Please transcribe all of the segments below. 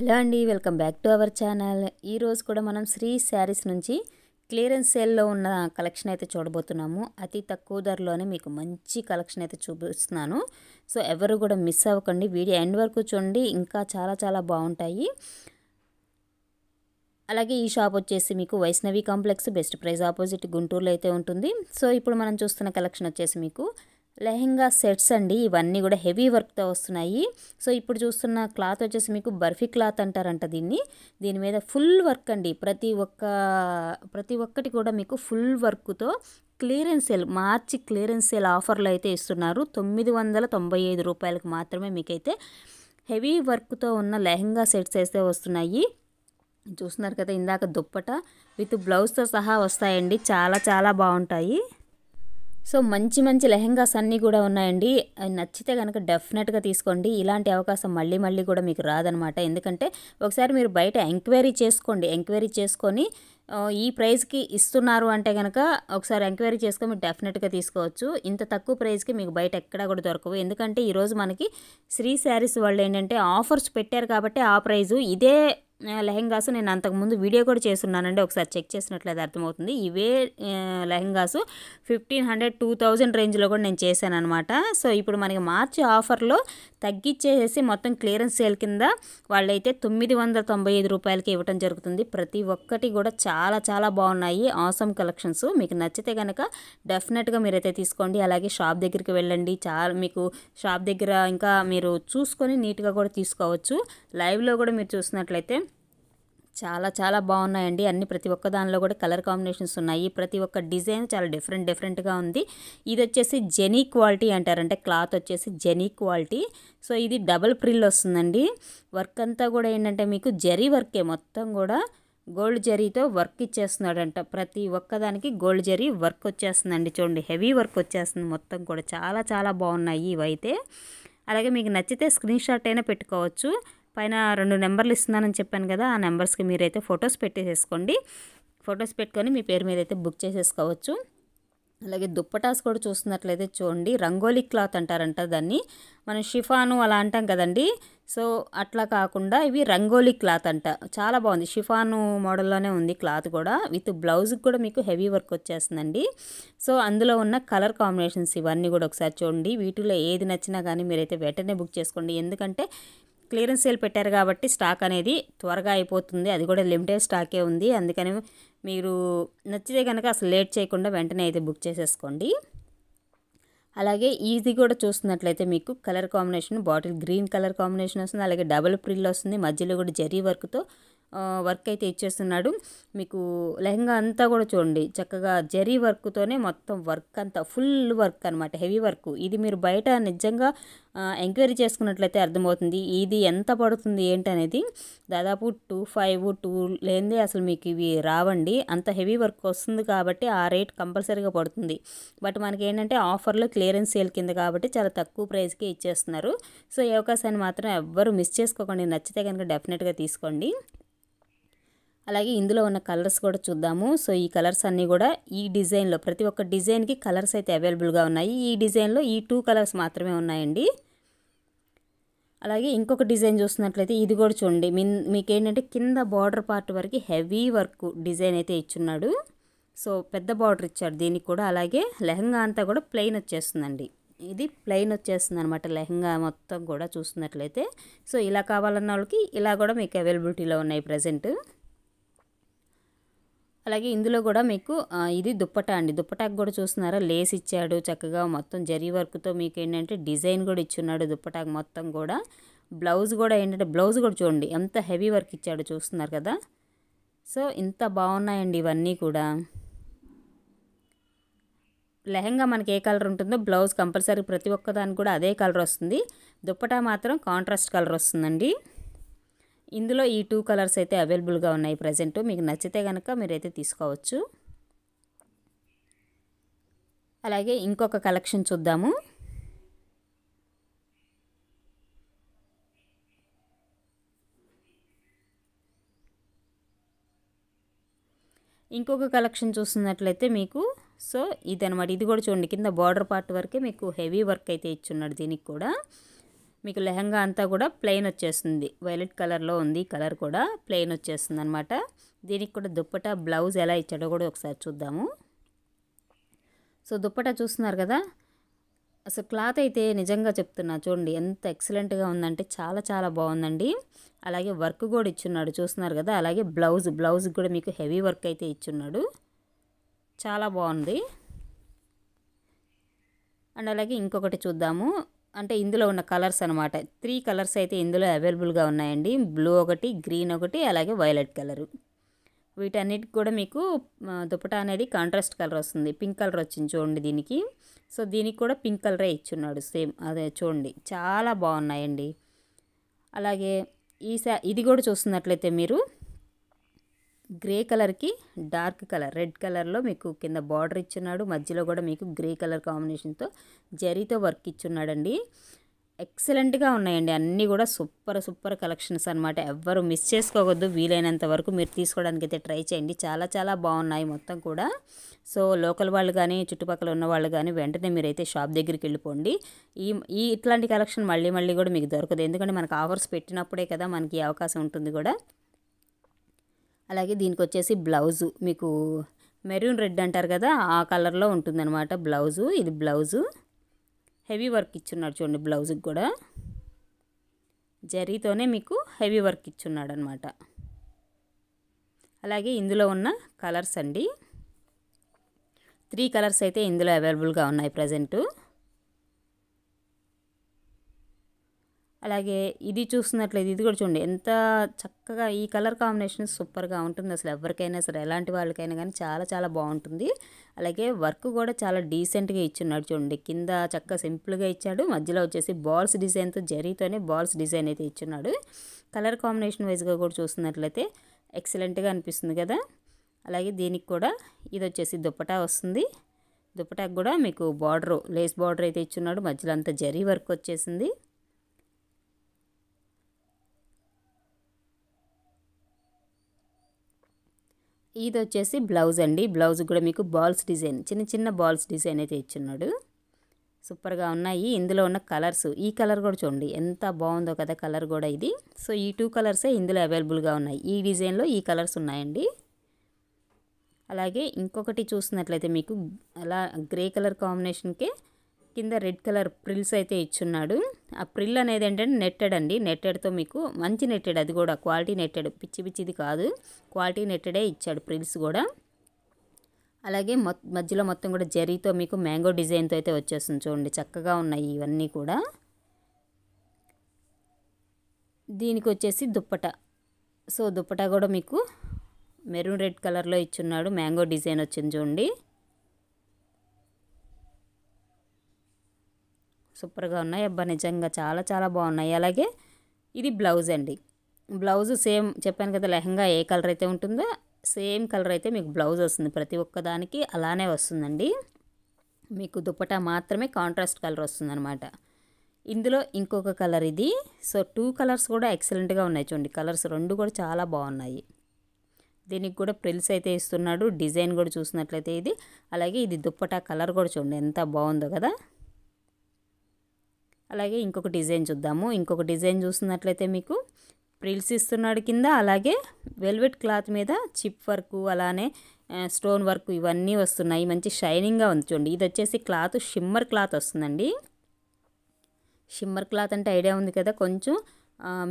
hello అండి welcome back to our channel ఈరోజు కూడా మనం శ్రీ శారీస్ నుంచి క్లియరెన్స్ సేల్లో ఉన్న కలెక్షన్ అయితే చూడబోతున్నాము అతి తక్కువ ధరలోనే మీకు మంచి కలెక్షన్ అయితే చూపిస్తున్నాను సో ఎవరు కూడా మిస్ అవ్వకండి వీడియో ఎండ్ వరకు చూడండి ఇంకా చాలా చాలా బాగుంటాయి అలాగే ఈ షాప్ వచ్చేసి మీకు Vaishnavi complex best price opposite గుంటూరులో అయితే ఉంటుంది సో ఇప్పుడు మనం చూస్తున్న కలెక్షన్ వచ్చేసి మీకు లెహెంగా సెట్స్ అండి ఇవన్నీ కూడా హెవీ వర్క్తో వస్తున్నాయి సో ఇప్పుడు చూస్తున్న క్లాత్ వచ్చేసి మీకు బర్ఫీ క్లాత్ అంటారంట దీన్ని దీని మీద ఫుల్ వర్క్ అండి ప్రతి ఒక్క ప్రతి ఒక్కటి కూడా మీకు ఫుల్ వర్క్తో clearance sale March clearance sale ఆఫర్లు అయితే ఇస్తున్నారు తొమ్మిది వందల తొంభై ఐదు రూపాయలకు మాత్రమే మీకైతే హెవీ వర్క్తో ఉన్న లెహెంగా సెట్స్ అయితే వస్తున్నాయి చూస్తున్నారు కదా ఇందాక దుప్పట విత్ బ్లౌజ్తో సహా వస్తాయండి చాలా చాలా బాగుంటాయి సో మంచి మంచి లెహెంగాస్ అన్నీ కూడా ఉన్నాయండి నచ్చితే కనుక డెఫినెట్గా తీసుకోండి ఇలాంటి అవకాశం మళ్ళీ మళ్ళీ కూడా మీకు రాదనమాట ఎందుకంటే ఒకసారి మీరు బయట ఎంక్వైరీ చేసుకోండి ఎంక్వైరీ చేసుకొని ఈ ప్రైస్కి ఇస్తున్నారు అంటే కనుక ఒకసారి ఎంక్వైరీ చేసుకొని మీరు డెఫినెట్గా తీసుకోవచ్చు ఇంత తక్కువ ప్రైస్కి మీకు బయట ఎక్కడా కూడా దొరకవు ఎందుకంటే ఈరోజు మనకి శ్రీ శారీస్ వాళ్ళు ఏంటంటే ఆఫర్స్ పెట్టారు కాబట్టి ఆ ప్రైజు ఇదే లెహెంగాస్ నేను అంతకుముందు వీడియో కూడా చేస్తున్నానండి ఒకసారి చెక్ చేసినట్లయితే అర్థమవుతుంది ఇవే lehengas fifteen hundred two thousand రేంజ్లో కూడా నేను చేశాను అనమాట సో ఇప్పుడు మనకి మార్చి ఆఫర్లో తగ్గించేసేసి మొత్తం క్లియరెన్స్ సేల్ కింద వాళ్ళైతే తొమ్మిది వందల తొంభై ఐదు రూపాయలకి ఇవ్వడం జరుగుతుంది ప్రతి ఒక్కటి కూడా చాలా చాలా బాగున్నాయి ఆసమ్ కలెక్షన్స్ మీకు నచ్చితే కనుక డెఫినెట్గా మీరైతే తీసుకోండి అలాగే షాప్ దగ్గరికి వెళ్ళండి చాలా మీకు షాప్ దగ్గర ఇంకా మీరు చూసుకొని నీట్గా కూడా తీసుకోవచ్చు లైవ్లో కూడా మీరు చూసినట్లయితే చాలా చాలా బాగున్నాయండి అన్ని ప్రతి ఒక్క దానిలో కూడా కలర్ కాంబినేషన్స్ ఉన్నాయి ప్రతి ఒక్క డిజైన్ చాలా డిఫరెంట్ డిఫరెంట్గా ఉంది ఇది వచ్చేసి జెనీ క్వాలిటీ అంటారంటే క్లాత్ వచ్చేసి జెనీ క్వాలిటీ సో ఇది డబల్ ప్రిల్ వస్తుందండి వర్క్ అంతా కూడా ఏంటంటే మీకు జరీ వర్కే మొత్తం కూడా గోల్డ్ జరీతో వర్క్ ఇచ్చేస్తున్నాడంట ప్రతి ఒక్కదానికి గోల్డ్ జరీ వర్క్ వచ్చేస్తుందండి చూడండి హెవీ వర్క్ వచ్చేస్తుంది మొత్తం కూడా చాలా చాలా బాగున్నాయి ఇవైతే అలాగే మీకు నచ్చితే స్క్రీన్ షాట్ అయినా పెట్టుకోవచ్చు పైన రెండు నెంబర్లు ఇస్తున్నానని చెప్పాను కదా ఆ నెంబర్స్కి మీరైతే ఫొటోస్ పెట్టేసేసుకోండి ఫొటోస్ పెట్టుకొని మీ పేరు మీద అయితే బుక్ చేసేసుకోవచ్చు అలాగే దుప్పటాస్ కూడా చూస్తున్నట్లయితే చూడండి రంగోలీ క్లాత్ అంటారంట దాన్ని మనం షిఫాను అలా అంటాం కదండి సో అట్లా కాకుండా ఇవి రంగోలీ క్లాత్ అంట చాలా బాగుంది షిఫాను మోడల్లోనే ఉంది క్లాత్ కూడా విత్ బ్లౌజ్కి కూడా మీకు హెవీ వర్క్ వచ్చేస్తుందండి సో అందులో ఉన్న కలర్ కాంబినేషన్స్ ఇవన్నీ కూడా ఒకసారి చూడండి వీటిలో ఏది నచ్చినా కానీ మీరైతే వెంటనే బుక్ చేసుకోండి ఎందుకంటే క్లియరెన్స్ సేల్ పెట్టారు కాబట్టి స్టాక్ అనేది త్వరగా అయిపోతుంది అది కూడా లిమిటెడ్ స్టాకే ఉంది అందుకని మీరు నచ్చితే కనుక అసలు లేట్ చేయకుండా వెంటనే అయితే బుక్ చేసేసుకోండి అలాగే ఈజీ కూడా చూస్తున్నట్లయితే మీకు colour combination bottle green colour combination వస్తుంది అలాగే డబల్ ప్రిల్ వస్తుంది మధ్యలో కూడా జరీ వర్క్తో వర్క్ అయితే ఇచ్చేస్తున్నాడు మీకు లెహంగా అంతా కూడా చూడండి చక్కగా జరీ వర్క్తోనే మొత్తం వర్క్ అంతా ఫుల్ వర్క్ అనమాట హెవీ వర్క్ ఇది మీరు బయట నిజంగా ఎంక్వైరీ చేసుకున్నట్లయితే అర్థమవుతుంది ఇది ఎంత పడుతుంది ఏంటనేది దాదాపు టూ ఫైవ్ టూ లేనిదే అసలు మీకు ఇవి రావండి అంత హెవీ వర్క్ వస్తుంది కాబట్టి ఆ రేట్ కంపల్సరీగా పడుతుంది బట్ మనకి ఏంటంటే ఆఫర్లో క్లియరెన్స్ సేల్ కింద కాబట్టి చాలా తక్కువ ప్రైస్కి ఇచ్చేస్తున్నారు సో ఈ అవకాశాన్ని మాత్రం ఎవ్వరు మిస్ చేసుకోకండి నచ్చితే కనుక డెఫినెట్గా తీసుకోండి అలాగే ఇందులో ఉన్న కలర్స్ కూడా చూద్దాము సో ఈ కలర్స్ అన్నీ కూడా ఈ డిజైన్లో ప్రతి ఒక్క డిజైన్కి కలర్స్ అయితే అవైలబుల్గా ఉన్నాయి ఈ డిజైన్లో ఈ టూ కలర్స్ మాత్రమే ఉన్నాయండి అలాగే ఇంకొక డిజైన్ చూస్తున్నట్లయితే ఇది కూడా చూడండి మీకు మీకేంటంటే కింద బార్డర్ పార్ట్ వరకు హెవీ వర్క్ డిజైన్ అయితే ఇచ్చున్నాడు సో పెద్ద బార్డర్ ఇచ్చాడు దీనికి కూడా అలాగే లెహంగా అంతా కూడా ప్లెయిన్ వచ్చేస్తుందండి ఇది ప్లెయిన్ వచ్చేస్తుంది అనమాట లెహంగా మొత్తం కూడా చూస్తున్నట్లయితే సో ఇలా కావాలన్న వాళ్ళకి ఇలా కూడా మీకు అవైలబిలిటీలో ఉన్నాయి ప్రజెంట్ అలాగే ఇందులో కూడా మీకు ఇది దుప్పటా అండి దుప్పటాకు కూడా చూస్తున్నారా లేస్ ఇచ్చాడు చక్కగా మొత్తం జరీ వర్క్తో మీకు ఏంటంటే డిజైన్ కూడా ఇచ్చున్నాడు దుప్పటాకు మొత్తం కూడా బ్లౌజ్ కూడా ఏంటంటే బ్లౌజ్ కూడా చూడండి ఎంత హెవీ వర్క్ ఇచ్చాడు చూస్తున్నారు కదా సో ఇంత బాగున్నాయండి ఇవన్నీ కూడా లెహంగా మనకి ఏ కలర్ ఉంటుందో బ్లౌజ్ కంపల్సరీ ప్రతి ఒక్కదానికి కూడా అదే కలర్ వస్తుంది దుప్పటా మాత్రం కాంట్రాస్ట్ కలర్ వస్తుందండి ఇందులో ఈ టూ కలర్స్ అయితే అవైలబుల్గా ఉన్నాయి ప్రజెంట్ మీకు నచ్చితే కనుక మీరైతే తీసుకోవచ్చు అలాగే ఇంకొక కలెక్షన్ చూద్దాము ఇంకొక కలెక్షన్ చూస్తున్నట్లయితే మీకు సో ఇదనమాట ఇది కూడా చూడండి కింద బార్డర్ పార్ట్ వరకే మీకు హెవీ వర్క్ అయితే ఇచ్చున్నాడు దీనికి కూడా మీకు లెహంగా అంతా కూడా ప్లెయిన్ వచ్చేస్తుంది వైలెట్ కలర్లో ఉంది కలర్ కూడా ప్లెయిన్ వచ్చేస్తుంది అనమాట దీనికి కూడా దుప్పట బ్లౌజ్ ఎలా ఇచ్చాడో కూడా ఒకసారి చూద్దాము సో దుప్పట చూస్తున్నారు కదా అసలు క్లాత్ అయితే నిజంగా చెప్తున్నా చూడండి ఎంత ఎక్సలెంట్గా ఉందంటే చాలా చాలా బాగుందండి అలాగే వర్క్ కూడా ఇచ్చున్నాడు చూస్తున్నారు కదా అలాగే బ్లౌజ్ బ్లౌజ్ కూడా మీకు హెవీ వర్క్ అయితే ఇచ్చున్నాడు చాలా బాగుంది అండ్ అలాగే ఇంకొకటి చూద్దాము అంటే ఇందులో ఉన్న కలర్స్ అనమాట త్రీ కలర్స్ అయితే ఇందులో అవైలబుల్గా ఉన్నాయండి బ్లూ ఒకటి గ్రీన్ ఒకటి అలాగే వైలెట్ కలరు వీటన్నిటికి కూడా మీకు దుపటా అనేది కాంట్రాస్ట్ కలర్ వస్తుంది పింక్ కలర్ వచ్చింది చూడండి దీనికి సో దీనికి కూడా పింక్ కలరే ఇచ్చున్నాడు సేమ్ అదే చూడండి చాలా బాగున్నాయండి అలాగే ఈ ఇది కూడా చూస్తున్నట్లయితే మీరు గ్రే కలర్కి డార్క్ కలర్ రెడ్ కలర్లో మీకు కింద బార్డర్ ఇచ్చున్నాడు మధ్యలో కూడా మీకు గ్రే కలర్ కాంబినేషన్తో జరీతో వర్క్ ఇచ్చున్నాడండి ఎక్సలెంట్గా ఉన్నాయండి అన్నీ కూడా సూపర్ సూపర్ కలెక్షన్స్ అనమాట ఎవ్వరు మిస్ చేసుకోవద్దు వీలైనంత వరకు మీరు తీసుకోవడానికి అయితే ట్రై చేయండి చాలా చాలా బాగున్నాయి మొత్తం కూడా సో లోకల్ వాళ్ళు కానీ చుట్టుపక్కల ఉన్న వాళ్ళు కానీ వెంటనే మీరైతే షాప్ దగ్గరికి వెళ్ళిపోండి ఈ ఈ ఇట్లాంటి కలెక్షన్ మళ్ళీ మళ్ళీ కూడా మీకు దొరకదు ఎందుకంటే మనకు ఆఫర్స్ పెట్టినప్పుడే కదా మనకి అవకాశం ఉంటుంది కూడా అలాగే దీనికి వచ్చేసి బ్లౌజు మీకు మెరూన్ రెడ్ అంటారు కదా ఆ కలర్లో ఉంటుందన్నమాట బ్లౌజు ఇది బ్లౌజు హెవీ వర్క్ ఇచ్చున్నాడు చూడండి బ్లౌజుకి కూడా జరీతోనే మీకు హెవీ వర్క్ ఇచ్చున్నాడు అనమాట అలాగే ఇందులో ఉన్న కలర్స్ అండి త్రీ కలర్స్ అయితే ఇందులో అవైలబుల్గా ఉన్నాయి ప్రజెంటు అలాగే ఇది చూస్తున్నట్లయితే ఇది కూడా చూడండి ఎంత చక్కగా ఈ కలర్ కాంబినేషన్ సూపర్గా ఉంటుంది అసలు ఎవరికైనా సరే ఎలాంటి వాళ్ళకైనా కానీ చాలా చాలా బాగుంటుంది అలాగే వర్క్ కూడా చాలా డీసెంట్గా ఇచ్చున్నాడు చూడండి కింద చక్కగా సింపుల్గా ఇచ్చాడు మధ్యలో వచ్చేసి బాల్స్ డిజైన్తో జరీతోనే బాల్స్ డిజైన్ అయితే ఇచ్చున్నాడు కలర్ కాంబినేషన్ వైజ్గా కూడా చూస్తున్నట్లయితే ఎక్సలెంట్గా అనిపిస్తుంది కదా అలాగే దీనికి కూడా ఇది వచ్చేసి దుప్పటా వస్తుంది దుప్పటాకు కూడా మీకు బార్డరు లేస్ బార్డర్ అయితే ఇచ్చున్నాడు మధ్యలో అంతా జరీ వర్క్ వచ్చేసింది ఇది వచ్చేసి బ్లౌజ్ అండి బ్లౌజ్ కూడా మీకు బాల్స్ డిజైన్ చిన్న చిన్న బాల్స్ డిజైన్ అయితే ఇచ్చున్నాడు సూపర్గా ఉన్నాయి ఇందులో ఉన్న కలర్స్ ఈ కలర్ కూడా చూడండి ఎంత బాగుందో కదా కలర్ కూడా ఇది సో ఈ టూ కలర్సే ఇందులో అవైలబుల్గా ఉన్నాయి ఈ డిజైన్లో ఈ కలర్స్ ఉన్నాయండి అలాగే ఇంకొకటి చూసినట్లయితే మీకు అలా గ్రే కలర్ కాంబినేషన్కే కింద రెడ్ కలర్ ప్రిల్స్ అయితే ఇచ్చున్నాడు ఆ ప్రిల్ అనేది ఏంటంటే నెట్టెడ్ అండి నెట్టెడ్తో మీకు మంచి నెట్టెడ్ అది కూడా క్వాలిటీ నెట్టెడ్ పిచ్చి పిచ్చిది కాదు క్వాలిటీ నెట్టెడే ఇచ్చాడు ప్రిల్స్ కూడా అలాగే మధ్యలో మొత్తం కూడా జరీతో మీకు మ్యాంగో డిజైన్తో అయితే వచ్చేస్తుంది చూడండి చక్కగా ఉన్నాయి ఇవన్నీ కూడా దీనికి వచ్చేసి దుప్పట సో దుప్పట కూడా మీకు మెరూన్ రెడ్ కలర్లో ఇచ్చున్నాడు మ్యాంగో డిజైన్ వచ్చింది చూడండి సూపర్గా ఉన్నాయి అబ్బా నిజంగా చాలా చాలా బాగున్నాయి అలాగే ఇది బ్లౌజ్ అండి బ్లౌజ్ సేమ్ చెప్పాను కదా లెహంగా ఏ కలర్ అయితే ఉంటుందో సేమ్ కలర్ అయితే మీకు బ్లౌజ్ వస్తుంది ప్రతి ఒక్క దానికి అలానే వస్తుందండి మీకు దుప్పటా మాత్రమే కాంట్రాస్ట్ కలర్ వస్తుందన్నమాట ఇందులో ఇంకొక కలర్ ఇది సో టూ కలర్స్ కూడా ఎక్సలెంట్గా ఉన్నాయి చూడండి కలర్స్ రెండు కూడా చాలా బాగున్నాయి దీనికి కూడా ప్రిల్స్ అయితే ఇస్తున్నాడు డిజైన్ కూడా చూసినట్లయితే ఇది అలాగే ఇది దుప్పటా కలర్ కూడా చూడండి ఎంత బాగుందో కదా అలాగే ఇంకొక డిజైన్ చూద్దాము ఇంకొక డిజైన్ చూస్తున్నట్లయితే మీకు ప్రిల్స్ ఇస్తున్నాడు కింద అలాగే వెల్వెట్ క్లాత్ మీద చిప్ వర్క్ అలానే స్టోన్ వర్క్ ఇవన్నీ వస్తున్నాయి మంచి షైనింగ్గా ఉంది చూడండి ఇది వచ్చేసి క్లాత్ షిమ్మర్ క్లాత్ వస్తుందండి షిమ్మర్ క్లాత్ అంటే ఐడియా ఉంది కదా కొంచెం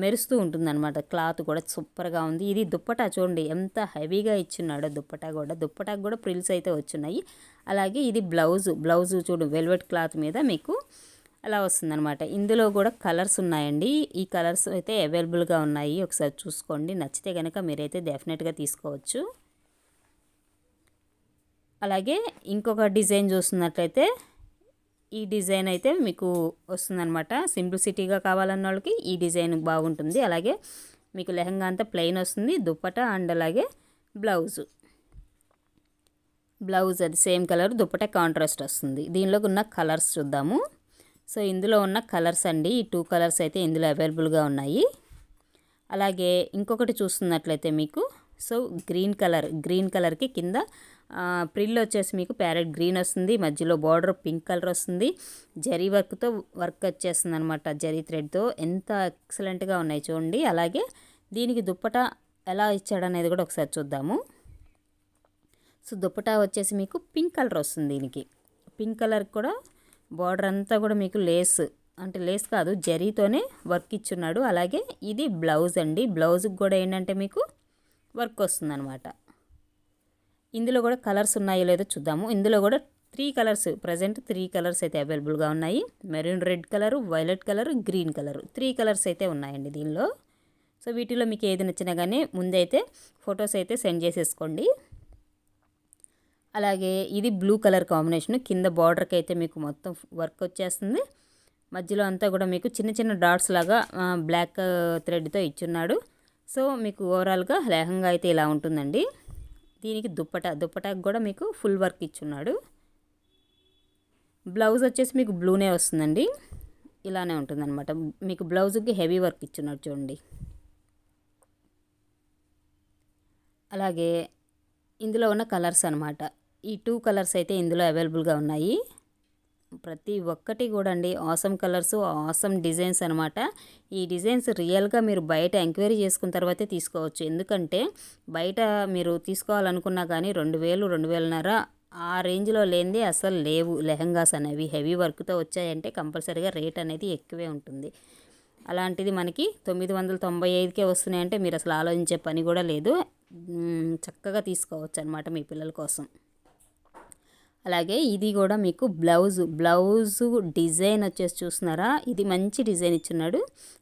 మెరుస్తూ ఉంటుందన్నమాట క్లాత్ కూడా సూపర్గా ఉంది ఇది దుప్పటా చూడండి ఎంత హెవీగా ఇచ్చున్నాడో దుప్పటా కూడా దుప్పటాకు కూడా ప్రిల్స్ అయితే వచ్చున్నాయి అలాగే ఇది బ్లౌజు బ్లౌజు చూడు వెల్వెట్ క్లాత్ మీద మీకు అలా వస్తుందన్నమాట ఇందులో కూడా కలర్స్ ఉన్నాయండి ఈ కలర్స్ అయితే అవైలబుల్గా ఉన్నాయి ఒకసారి చూసుకోండి నచ్చితే కనుక మీరైతే డెఫినెట్గా తీసుకోవచ్చు అలాగే ఇంకొక డిజైన్ చూస్తున్నట్లయితే ఈ డిజైన్ అయితే మీకు వస్తుందనమాట సింప్లిసిటీగా కావాలన్న వాళ్ళకి ఈ డిజైన్ బాగుంటుంది అలాగే మీకు లెహంగా అంతా ప్లెయిన్ వస్తుంది దుప్పట అండ్ అలాగే బ్లౌజు బ్లౌజ్ అది సేమ్ కలర్ దుప్పట కాంట్రాస్ట్ వస్తుంది దీనిలోకి ఉన్న కలర్స్ చూద్దాము సో ఇందులో ఉన్న కలర్స్ అండి ఈ టూ కలర్స్ అయితే ఇందులో అవైలబుల్గా ఉన్నాయి అలాగే ఇంకొకటి చూస్తున్నట్లయితే మీకు సో గ్రీన్ కలర్ గ్రీన్ కలర్కి కింద ప్రిల్ వచ్చేసి మీకు ప్యారెట్ గ్రీన్ వస్తుంది మధ్యలో బార్డర్ పింక్ కలర్ వస్తుంది జరీ వర్క్తో వర్క్ వచ్చేస్తుంది అనమాట జరీ థ్రెడ్తో ఎంత ఎక్సలెంట్గా ఉన్నాయి చూడండి అలాగే దీనికి దుప్పట ఎలా ఇచ్చాడనేది కూడా ఒకసారి చూద్దాము సో దుప్పట వచ్చేసి మీకు పింక్ కలర్ వస్తుంది దీనికి పింక్ కలర్ కూడా బార్డర్ అంతా కూడా మీకు లేస్ అంటే లేస్ కాదు జరీతోనే వర్క్ ఇచ్చున్నాడు అలాగే ఇది బ్లౌజ్ అండి బ్లౌజ్కి కూడా ఏంటంటే మీకు వర్క్ వస్తుందన్నమాట ఇందులో కూడా కలర్స్ ఉన్నాయో లేదో చూద్దాము ఇందులో కూడా three colours present three colours అయితే అవైలబుల్గా ఉన్నాయి maroon red colour violet colour green colour three colours అయితే ఉన్నాయండి దీనిలో సో వీటిలో మీకు ఏది నచ్చినా కానీ ముందైతే ఫొటోస్ అయితే సెండ్ చేసేసుకోండి అలాగే ఇది బ్లూ కలర్ కాంబినేషన్ కింద బార్డర్కి అయితే మీకు మొత్తం వర్క్ వచ్చేస్తుంది మధ్యలో అంతా కూడా మీకు చిన్న చిన్న డాట్స్ లాగా బ్లాక్ థ్రెడ్తో ఇచ్చున్నాడు సో మీకు ఓవరాల్గా లేహంగా అయితే ఇలా ఉంటుందండి దీనికి దుప్పట దుప్పటాకి కూడా మీకు ఫుల్ వర్క్ ఇచ్చున్నాడు బ్లౌజ్ వచ్చేసి మీకు బ్లూనే వస్తుందండి ఇలానే ఉంటుందన్నమాట మీకు బ్లౌజ్కి హెవీ వర్క్ ఇచ్చున్నాడు చూడండి అలాగే ఇందులో ఉన్న కలర్స్ అనమాట ఈ టూ కలర్స్ అయితే ఇందులో అవైలబుల్గా ఉన్నాయి ప్రతి ఒక్కటి కూడా అండి ఆసమ్ కలర్స్ ఆసమ్ డిజైన్స్ అనమాట ఈ డిజైన్స్ రియల్గా మీరు బయట ఎంక్వైరీ చేసుకున్న తర్వాతే తీసుకోవచ్చు ఎందుకంటే బయట మీరు తీసుకోవాలనుకున్నా కానీ రెండు వేలు రెండు వేలన్నర ఆ రేంజ్లో లేనిది అసలు లేవు లెహంగాస్ అనేవి హెవీ వర్క్తో వచ్చాయంటే కంపల్సరీగా రేట్ అనేది ఎక్కువే ఉంటుంది అలాంటిది మనకి తొమ్మిది వందల తొంభై ఐదుకే వస్తున్నాయంటే మీరు అసలు ఆలోచించే పని కూడా లేదు చక్కగా తీసుకోవచ్చు అనమాట మీ పిల్లల కోసం అలాగే ఇది కూడా మీకు బ్లౌజు బ్లౌజు డిజైన్ వచ్చేసి చూస్తున్నారా ఇది మంచి డిజైన్ ఇచ్చున్నాడు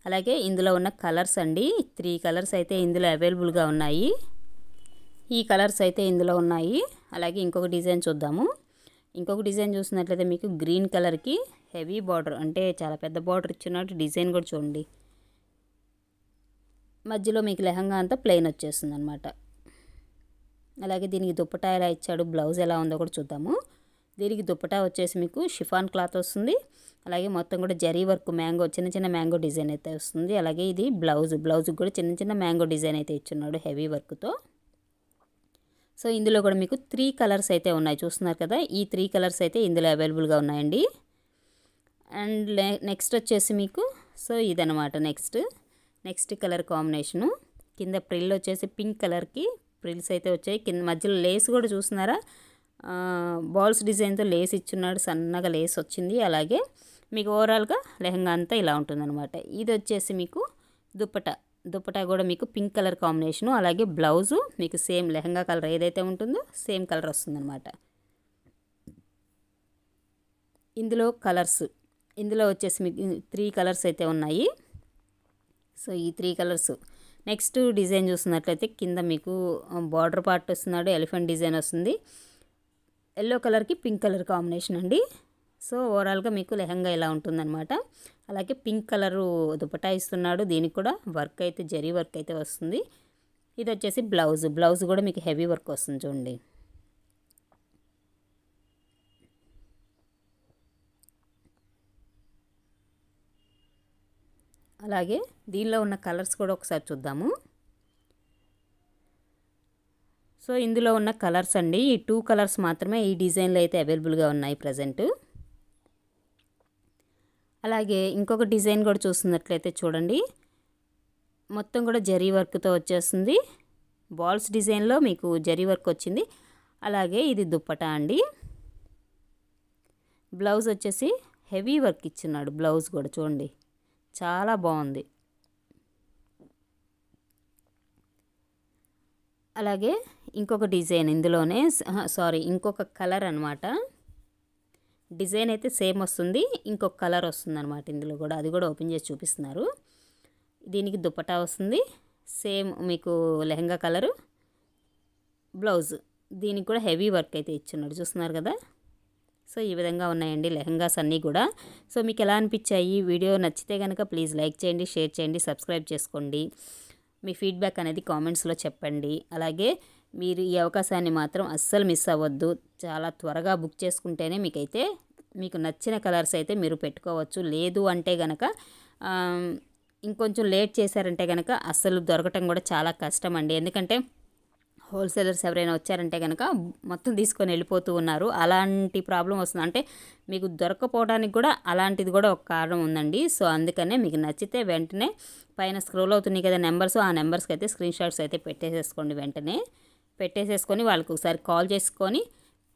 అలాగే ఇందులో ఉన్న కలర్స్ అండి త్రీ కలర్స్ అయితే ఇందులో అవైలబుల్గా ఉన్నాయి ఈ కలర్స్ అయితే ఇందులో ఉన్నాయి అలాగే ఇంకొక డిజైన్ చూద్దాము ఇంకొక డిజైన్ చూసినట్లయితే మీకు గ్రీన్ కలర్కి హెవీ బార్డర్ అంటే చాలా పెద్ద బార్డర్ ఇచ్చినట్టు డిజైన్ కూడా చూడండి మధ్యలో మీకు లెహంగా అంతా ప్లెయిన్ వచ్చేస్తుంది అనమాట అలాగే దీనికి దుప్పటా ఎలా ఇచ్చాడు బ్లౌజ్ ఎలా ఉందో కూడా చూద్దాము దీనికి దుప్పటా వచ్చేసి మీకు షిఫాన్ క్లాత్ వస్తుంది అలాగే మొత్తం కూడా జరీ వర్క్ మ్యాంగో చిన్న చిన్న మ్యాంగో డిజైన్ అయితే వస్తుంది అలాగే ఇది బ్లౌజ్ బ్లౌజ్కి కూడా చిన్న చిన్న మ్యాంగో డిజైన్ అయితే ఇచ్చున్నాడు హెవీ వర్క్తో సో ఇందులో కూడా మీకు త్రీ కలర్స్ అయితే ఉన్నాయి చూస్తున్నారు కదా ఈ త్రీ కలర్స్ అయితే ఇందులో అవైలబుల్గా ఉన్నాయండి అండ్ నెక్స్ట్ వచ్చేసి మీకు సో ఇదనమాట నెక్స్ట్ నెక్స్ట్ కలర్ కాంబినేషను కింద ప్రిల్ వచ్చేసి పింక్ కలర్కి ప్రిల్స్ అయితే వచ్చాయి కింద మధ్యలో లేస్ కూడా చూస్తున్నారా బాల్స్ డిజైన్తో లేస్ ఇచ్చున్నాడు సన్నగా లేస్ వచ్చింది అలాగే మీకు ఓవరాల్గా లెహంగా అంతా ఇలా ఉంటుందన్నమాట ఇది వచ్చేసి మీకు దుప్పట దుప్పటా కూడా మీకు పింక్ కలర్ కాంబినేషను అలాగే బ్లౌజు మీకు సేమ్ లెహంగా కలర్ ఏదైతే ఉంటుందో సేమ్ కలర్ వస్తుందన్నమాట ఇందులో కలర్స్ ఇందులో వచ్చేసి మీకు త్రీ కలర్స్ అయితే ఉన్నాయి సో ఈ త్రీ కలర్స్ నెక్స్ట్ డిజైన్ చూస్తున్నట్లయితే కింద మీకు బార్డర్ పార్ట్ వస్తున్నాడు ఎలిఫెంట్ డిజైన్ వస్తుంది ఎల్లో కలర్కి పింక్ కలర్ కాంబినేషన్ అండి సో ఓవరాల్గా మీకు లెహంగా ఇలా ఉంటుందన్నమాట అలాగే పింక్ కలరు దుపటా ఇస్తున్నాడు దీనికి కూడా వర్క్ అయితే జరీ వర్క్ అయితే వస్తుంది ఇది వచ్చేసి బ్లౌజ్ బ్లౌజ్ కూడా మీకు హెవీ వర్క్ వస్తుంది చూడండి అలాగే దీనిలో ఉన్న కలర్స్ కూడా ఒకసారి చూద్దాము సో ఇందులో ఉన్న కలర్స్ అండి ఈ టూ కలర్స్ మాత్రమే ఈ డిజైన్లో అయితే అవైలబుల్గా ఉన్నాయి ప్రజెంటు అలాగే ఇంకొక డిజైన్ కూడా చూస్తున్నట్లయితే చూడండి మొత్తం కూడా జరీ వర్క్తో వచ్చేస్తుంది బాల్స్ డిజైన్లో మీకు జరీ వర్క్ వచ్చింది అలాగే ఇది దుప్పటా అండి బ్లౌజ్ వచ్చేసి హెవీ వర్క్ ఇచ్చినాడు బ్లౌజ్ కూడా చూడండి చాలా బాగుంది అలాగే ఇంకొక డిజైన్ ఇందులోనే సారీ ఇంకొక కలర్ అనమాట డిజైన్ అయితే సేమ్ వస్తుంది ఇంకొక కలర్ వస్తుంది అనమాట ఇందులో కూడా అది కూడా ఓపెన్ చేసి చూపిస్తున్నారు దీనికి దుప్పటా వస్తుంది సేమ్ మీకు లెహంగా కలరు బ్లౌజ్ దీనికి కూడా హెవీ వర్క్ అయితే ఇచ్చున్నాడు చూస్తున్నారు కదా సో ఈ విధంగా ఉన్నాయండి లెహంగాస్ అన్నీ కూడా సో మీకు ఎలా అనిపించాయి వీడియో నచ్చితే కనుక ప్లీజ్ లైక్ చేయండి షేర్ చేయండి సబ్స్క్రైబ్ చేసుకోండి మీ ఫీడ్బ్యాక్ అనేది కామెంట్స్లో చెప్పండి అలాగే మీరు ఈ అవకాశాన్ని మాత్రం అస్సలు మిస్ అవ్వద్దు చాలా త్వరగా బుక్ చేసుకుంటేనే మీకైతే మీకు నచ్చిన కలర్స్ అయితే మీరు పెట్టుకోవచ్చు లేదు అంటే గనక ఇంకొంచెం లేట్ చేశారంటే కనుక అస్సలు దొరకటం కూడా చాలా కష్టం అండి ఎందుకంటే హోల్సేలర్స్ ఎవరైనా వచ్చారంటే కనుక మొత్తం తీసుకొని వెళ్ళిపోతూ ఉన్నారు అలాంటి ప్రాబ్లం వస్తుంది అంటే మీకు దొరకపోవడానికి కూడా అలాంటిది కూడా ఒక కారణం ఉందండి సో అందుకనే మీకు నచ్చితే వెంటనే పైన స్క్రోల్ అవుతున్నాయి కదా నెంబర్స్ ఆ నెంబర్స్కి అయితే స్క్రీన్ షాట్స్ అయితే పెట్టేసేసుకోండి వెంటనే పెట్టేసేసుకొని వాళ్ళకి ఒకసారి కాల్ చేసుకొని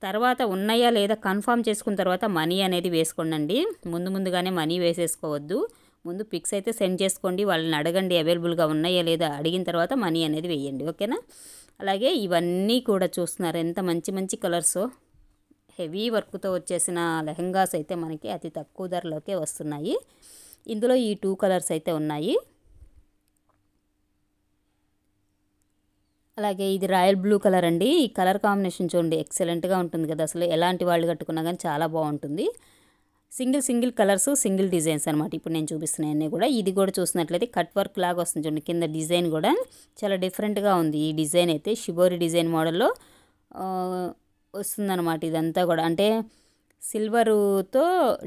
తర్వాత ఉన్నాయా లేదా కన్ఫామ్ చేసుకున్న తర్వాత మనీ అనేది వేసుకోండి ముందు ముందుగానే మనీ వేసేసుకోవద్దు ముందు పిక్స్ అయితే సెండ్ చేసుకోండి వాళ్ళని అడగండి అవైలబుల్గా ఉన్నాయా లేదా అడిగిన తర్వాత మనీ అనేది వేయండి ఓకేనా అలాగే ఇవన్నీ కూడా చూస్తున్నారు ఎంత మంచి మంచి కలర్స్ హెవీ వర్క్తో వచ్చేసిన లెహంగాస్ అయితే మనకి అతి తక్కువ ధరలోకే వస్తున్నాయి ఇందులో ఈ టూ కలర్స్ అయితే ఉన్నాయి అలాగే ఇది రాయల్ బ్లూ కలర్ అండి ఈ కలర్ కాంబినేషన్ చూడండి ఎక్సలెంట్గా ఉంటుంది కదా అసలు ఎలాంటి వాళ్ళు కట్టుకున్నా కానీ చాలా బాగుంటుంది single single colours single designs అనమాట ఇప్పుడు నేను చూపిస్తున్నాయి కూడా ఇది కూడా చూసినట్లయితే కట్ వర్క్ లాగా వస్తుంది చూడండి కింద డిజైన్ కూడా చాలా డిఫరెంట్గా ఉంది ఈ డిజైన్ అయితే షిబోరి డిజైన్ మోడల్లో వస్తుందన్నమాట ఇదంతా కూడా అంటే సిల్వరుతో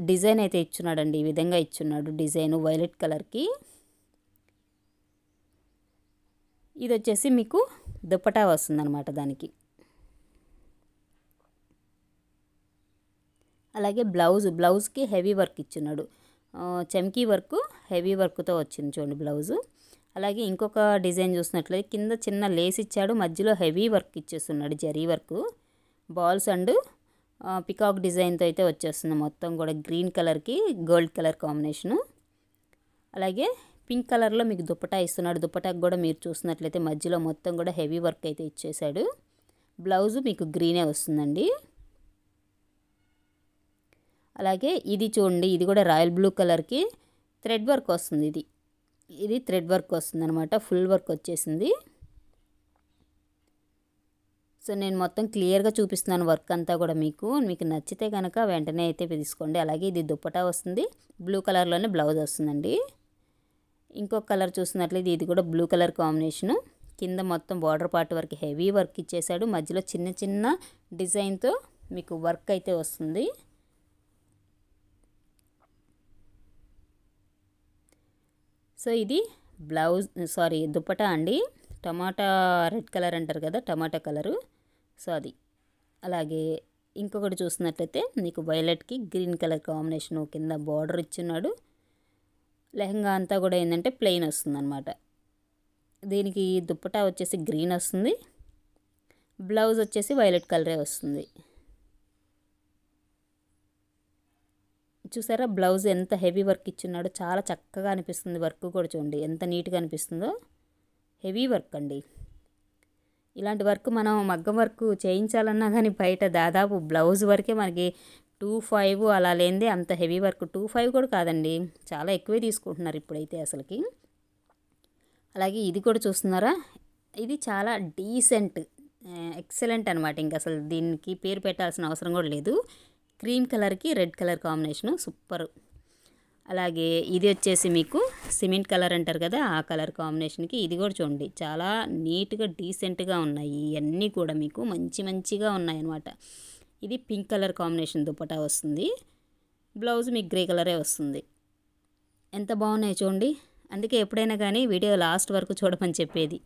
డిజైన్ అయితే ఇచ్చున్నాడండి ఈ విధంగా ఇచ్చున్నాడు డిజైన్ వైలెట్ కలర్కి ఇది వచ్చేసి మీకు దుప్పటా వస్తుందనమాట దానికి అలాగే బ్లౌజ్ బ్లౌజ్కి హెవీ వర్క్ ఇచ్చినాడు చెమ్కీ వర్క్ హెవీ వర్క్తో వచ్చింది చూడండి బ్లౌజు అలాగే ఇంకొక డిజైన్ చూసినట్లయితే కింద చిన్న లేస్ ఇచ్చాడు మధ్యలో హెవీ వర్క్ ఇచ్చేస్తున్నాడు zari work balls and peacock డిజైన్తో అయితే వచ్చేస్తుంది మొత్తం కూడా గ్రీన్ కలర్కి గోల్డ్ కలర్ కాంబినేషను అలాగే పింక్ కలర్లో మీకు దుప్పటా ఇస్తున్నాడు దుప్పటాకు కూడా మీరు చూసినట్లయితే మధ్యలో మొత్తం కూడా హెవీ వర్క్ అయితే ఇచ్చేసాడు బ్లౌజు మీకు గ్రీనే వస్తుందండి అలాగే ఇది చూడండి ఇది కూడా రాయల్ బ్లూ కలర్కి థ్రెడ్ వర్క్ వస్తుంది ఇది ఇది థ్రెడ్ వర్క్ వస్తుంది అనమాట ఫుల్ వర్క్ వచ్చేసింది సో నేను మొత్తం క్లియర్గా చూపిస్తున్నాను వర్క్ అంతా కూడా మీకు మీకు నచ్చితే కనుక వెంటనే అయితే తీసుకోండి అలాగే ఇది దుప్పటా వస్తుంది బ్లూ కలర్లోనే బ్లౌజ్ వస్తుందండి ఇంకొక కలర్ చూసినట్లయితే ఇది కూడా బ్లూ కలర్ కాంబినేషను కింద మొత్తం బార్డర్ పార్ట్ వరకు హెవీ వర్క్ ఇచ్చేసాడు మధ్యలో చిన్న చిన్న డిజైన్తో మీకు వర్క్ అయితే వస్తుంది సో ఇది బ్లౌజ్ సారీ దుప్పటా అండి టమాటా రెడ్ కలర్ అంటారు కదా టమాటా కలరు సో అది అలాగే ఇంకొకటి చూసినట్లయితే మీకు వైలెట్కి గ్రీన్ కలర్ కాంబినేషన్ కింద బార్డర్ ఇచ్చున్నాడు లెహంగా అంతా కూడా ఏంటంటే ప్లెయిన్ వస్తుంది అనమాట దీనికి దుప్పటా వచ్చేసి గ్రీన్ వస్తుంది బ్లౌజ్ వచ్చేసి వైలెట్ కలరే వస్తుంది చూసారా బ్లౌజ్ ఎంత హెవీ వర్క్ ఇచ్చున్నాడో చాలా చక్కగా అనిపిస్తుంది వర్క్ కూడా చూడండి ఎంత నీట్గా అనిపిస్తుందో హెవీ వర్క్ అండి ఇలాంటి వర్క్ మనం మగ్గం వర్క్ చేయించాలన్నా కానీ బయట దాదాపు బ్లౌజ్ వరకే మనకి టూ ఫైవ్ అలా లేనిదే అంత హెవీ వర్క్ టూ ఫైవ్ కూడా కాదండి చాలా ఎక్కువే తీసుకుంటున్నారు ఇప్పుడైతే అసలుకి అలాగే ఇది కూడా చూస్తున్నారా ఇది చాలా డీసెంట్ ఎక్సలెంట్ అనమాట ఇంకా అసలు దీనికి పేరు పెట్టాల్సిన అవసరం కూడా లేదు క్రీమ్ కలర్కి రెడ్ కలర్ కాంబినేషను సూపర్ అలాగే ఇది వచ్చేసి మీకు సిమెంట్ కలర్ అంటారు కదా ఆ కలర్ కాంబినేషన్కి ఇది కూడా చూడండి చాలా నీట్గా డీసెంట్గా ఉన్నాయి ఇవన్నీ కూడా మీకు మంచి మంచిగా ఉన్నాయి అన్నమాట ఇది పింక్ కలర్ కాంబినేషన్ దుపటా వస్తుంది బ్లౌజ్ మీకు గ్రే కలరే వస్తుంది ఎంత బాగున్నాయి చూడండి అందుకే ఎప్పుడైనా కానీ వీడియో లాస్ట్ వరకు చూడమని చెప్పేది